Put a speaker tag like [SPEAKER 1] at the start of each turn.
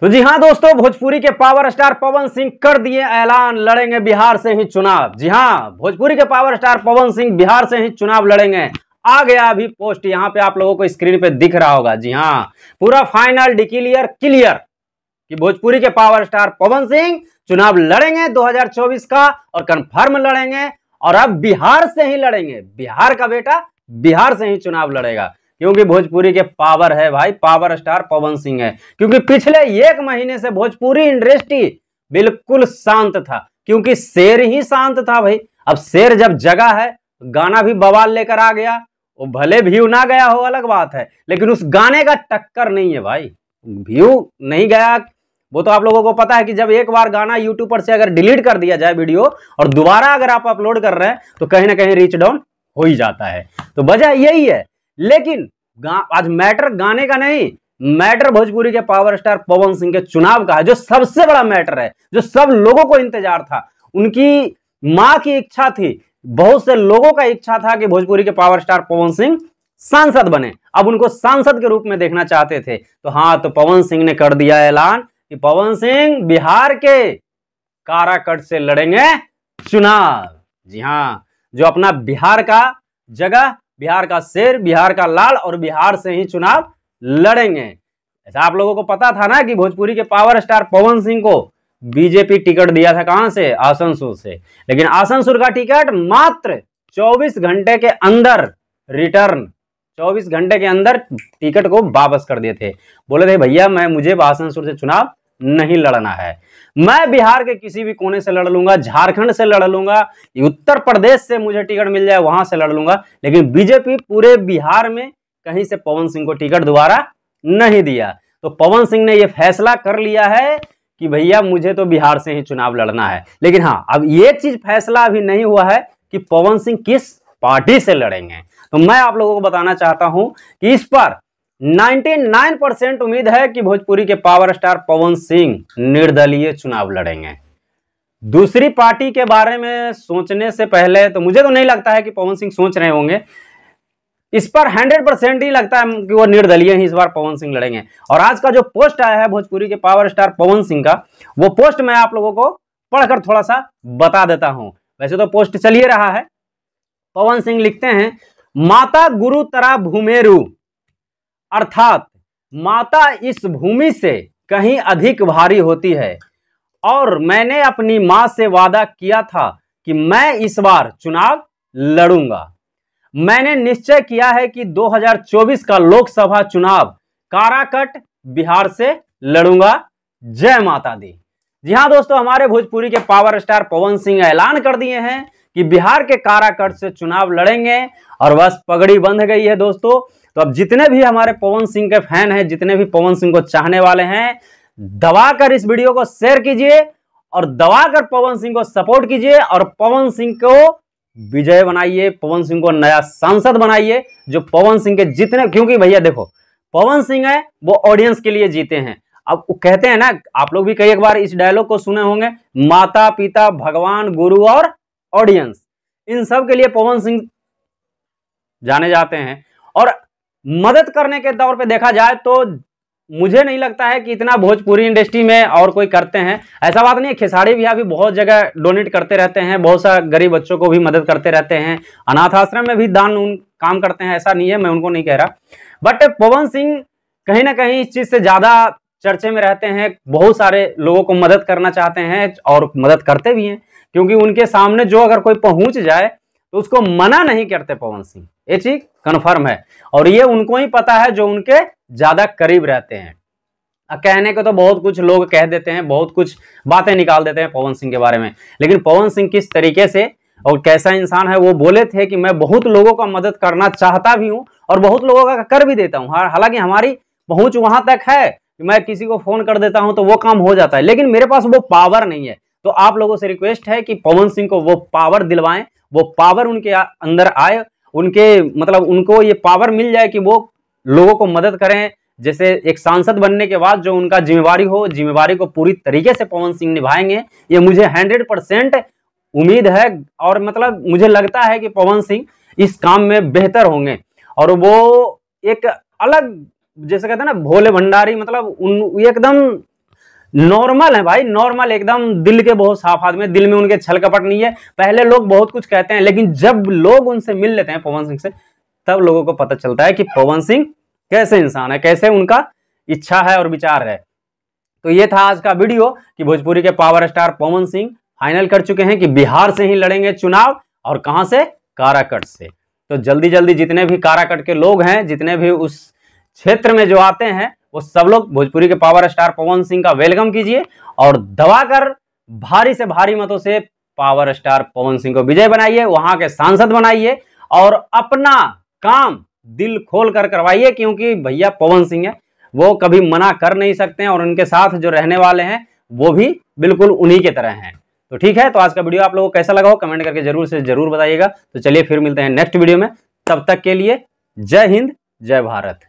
[SPEAKER 1] तो जी हाँ दोस्तों भोजपुरी के पावर स्टार पवन सिंह कर दिए ऐलान लड़ेंगे बिहार से ही चुनाव जी हाँ भोजपुरी के पावर स्टार पवन सिंह बिहार से ही चुनाव लड़ेंगे आ गया अभी पोस्ट यहाँ पे आप लोगों को स्क्रीन पे दिख रहा होगा जी हाँ पूरा फाइनल डिक्लियर क्लियर कि भोजपुरी के पावर स्टार पवन सिंह चुनाव लड़ेंगे 2024 का और कंफर्म लड़ेंगे और अब बिहार से ही लड़ेंगे बिहार का बेटा बिहार से ही चुनाव लड़ेगा क्योंकि भोजपुरी के पावर है भाई पावर स्टार पवन सिंह है क्योंकि पिछले एक महीने से भोजपुरी इंडस्ट्री बिल्कुल शांत था क्योंकि शेर ही शांत था भाई अब शेर जब जगा है गाना भी बवाल लेकर आ गया वो भले व्यू ना गया हो अलग बात है लेकिन उस गाने का टक्कर नहीं है भाई व्यू नहीं गया वो तो आप लोगों को पता है कि जब एक बार गाना YouTube पर से अगर डिलीट कर दिया जाए वीडियो और दोबारा अगर आप अपलोड कर रहे हैं तो कहीं ना कहीं रीच डाउन हो ही जाता है तो वजह यही है लेकिन आज मैटर गाने का नहीं मैटर भोजपुरी के पावर स्टार पवन सिंह के चुनाव का है जो सबसे बड़ा मैटर है जो सब लोगों को इंतजार था उनकी माँ की इच्छा थी बहुत से लोगों का इच्छा था कि भोजपुरी के पावर स्टार पवन सिंह सांसद बने अब उनको सांसद के रूप में देखना चाहते थे तो हाँ तो पवन सिंह ने कर दिया ऐलान कि पवन सिंह बिहार के काराकट से लड़ेंगे चुनाव जी हाँ जो अपना बिहार का जगह बिहार का शेर बिहार का लाल और बिहार से ही चुनाव लड़ेंगे ऐसा आप लोगों को पता था ना कि भोजपुरी के पावर स्टार पवन सिंह को बीजेपी टिकट दिया था कहां से आसनसोल से लेकिन आसनसोल का टिकट मात्र 24 घंटे के अंदर रिटर्न 24 घंटे के अंदर टिकट को वापस कर दिए थे बोले थे भैया मैं मुझे आसनसोल से चुनाव नहीं लड़ना है मैं बिहार के किसी भी कोने से लड़ लूंगा झारखंड से लड़ लूंगा उत्तर प्रदेश से मुझे टिकट मिल जाए वहां से लड़ लूंगा लेकिन बीजेपी पूरे बिहार में कहीं से पवन सिंह को टिकट दोबारा नहीं दिया तो पवन सिंह ने यह फैसला कर लिया है कि भैया मुझे तो बिहार से ही चुनाव लड़ना है लेकिन हाँ अब ये चीज फैसला अभी नहीं हुआ है कि पवन सिंह किस पार्टी से लड़ेंगे तो मैं आप लोगों को बताना चाहता हूं कि इस पर 99 परसेंट उम्मीद है कि भोजपुरी के पावर स्टार पवन सिंह निर्दलीय चुनाव लड़ेंगे दूसरी पार्टी के बारे में सोचने से पहले तो मुझे तो नहीं लगता है कि पवन सिंह सोच रहे होंगे इस पर हंड्रेड परसेंट ही लगता है कि वो निर्दलीय ही इस बार पवन सिंह लड़ेंगे और आज का जो पोस्ट आया है भोजपुरी के पावर स्टार पवन सिंह का वो पोस्ट मैं आप लोगों को पढ़कर थोड़ा सा बता देता हूं वैसे तो पोस्ट चलिए रहा है पवन सिंह लिखते हैं माता गुरु तरा भूमेरू अर्थात माता इस भूमि से कहीं अधिक भारी होती है और मैंने अपनी माँ से वादा किया था कि मैं इस बार चुनाव लड़ूंगा मैंने निश्चय किया है कि 2024 का लोकसभा चुनाव काराकट बिहार से लड़ूंगा जय माता दी जी हाँ दोस्तों हमारे भोजपुरी के पावर स्टार पवन सिंह ऐलान कर दिए हैं कि बिहार के काराकट से चुनाव लड़ेंगे और बस पगड़ी बंध गई है दोस्तों तो अब जितने भी हमारे पवन सिंह के फैन हैं जितने भी पवन सिंह को चाहने वाले हैं दबाकर इस वीडियो को शेयर कीजिए और दबाकर पवन सिंह को सपोर्ट कीजिए और पवन सिंह को विजय बनाइए पवन सिंह को नया सांसद बनाइए जो पवन सिंह के जितने क्योंकि भैया देखो पवन सिंह है वो ऑडियंस के लिए जीते हैं अब कहते हैं ना आप लोग भी कई एक बार इस डायलॉग को सुने होंगे माता पिता भगवान गुरु और ऑडियंस इन सब के लिए पवन सिंह जाने जाते हैं और मदद करने के तौर पे देखा जाए तो मुझे नहीं लगता है कि इतना भोजपुरी इंडस्ट्री में और कोई करते हैं ऐसा बात नहीं है खेसारी भी अभी बहुत जगह डोनेट करते रहते हैं बहुत सा गरीब बच्चों को भी मदद करते रहते हैं अनाथ आश्रम में भी दान उन काम करते हैं ऐसा नहीं है मैं उनको नहीं कह रहा बट पवन सिंह कहीं ना कहीं इस चीज़ से ज़्यादा चर्चे में रहते हैं बहुत सारे लोगों को मदद करना चाहते हैं और मदद करते भी हैं क्योंकि उनके सामने जो अगर कोई पहुंच जाए तो उसको मना नहीं करते पवन सिंह ये चीज कन्फर्म है और ये उनको ही पता है जो उनके ज्यादा करीब रहते हैं कहने को तो बहुत कुछ लोग कह देते हैं बहुत कुछ बातें निकाल देते हैं पवन सिंह के बारे में लेकिन पवन सिंह किस तरीके से और कैसा इंसान है वो बोले थे कि मैं बहुत लोगों का मदद करना चाहता भी हूँ और बहुत लोगों का कर भी देता हूँ हालांकि हमारी पहुंच वहां तक है कि मैं किसी को फोन कर देता हूं तो वो काम हो जाता है लेकिन मेरे पास वो पावर नहीं है तो आप लोगों से रिक्वेस्ट है कि पवन सिंह को वो पावर दिलवाएं वो पावर उनके अंदर आए उनके मतलब उनको ये पावर मिल जाए कि वो लोगों को मदद करें जैसे एक सांसद बनने के बाद जो उनका जिम्मेवारी हो जिम्मेवारी को पूरी तरीके से पवन सिंह निभाएंगे ये मुझे हंड्रेड परसेंट उम्मीद है और मतलब मुझे लगता है कि पवन सिंह इस काम में बेहतर होंगे और वो एक अलग जैसे कहते हैं ना भोले भंडारी मतलब उन एकदम नॉर्मल है भाई नॉर्मल एकदम दिल के बहुत साफ आदमी दिल में उनके छल कपट नहीं है पहले लोग बहुत कुछ कहते हैं लेकिन जब लोग उनसे मिल लेते हैं पवन सिंह से तब लोगों को पता चलता है कि पवन सिंह कैसे इंसान है कैसे उनका इच्छा है और विचार है तो ये था आज का वीडियो कि भोजपुरी के power star Pawan Singh final कर चुके हैं कि बिहार से ही लड़ेंगे चुनाव और कहां से काराकट से तो जल्दी जल्दी जितने भी काराकट के लोग हैं जितने भी उस क्षेत्र में जो आते हैं वो सब लोग भोजपुरी के पावर स्टार पवन सिंह का वेलकम कीजिए और दबाकर भारी से भारी मतों से पावर स्टार पवन सिंह को विजय बनाइए वहां के सांसद बनाइए और अपना काम दिल खोल कर करवाइए क्योंकि भैया पवन सिंह है वो कभी मना कर नहीं सकते हैं और उनके साथ जो रहने वाले हैं वो भी बिल्कुल उन्हीं के तरह हैं तो ठीक है तो आज का वीडियो आप लोगों को कैसा लगा हो कमेंट करके जरूर से जरूर बताइएगा तो चलिए फिर मिलते हैं नेक्स्ट वीडियो में तब तक के लिए जय हिंद जय भारत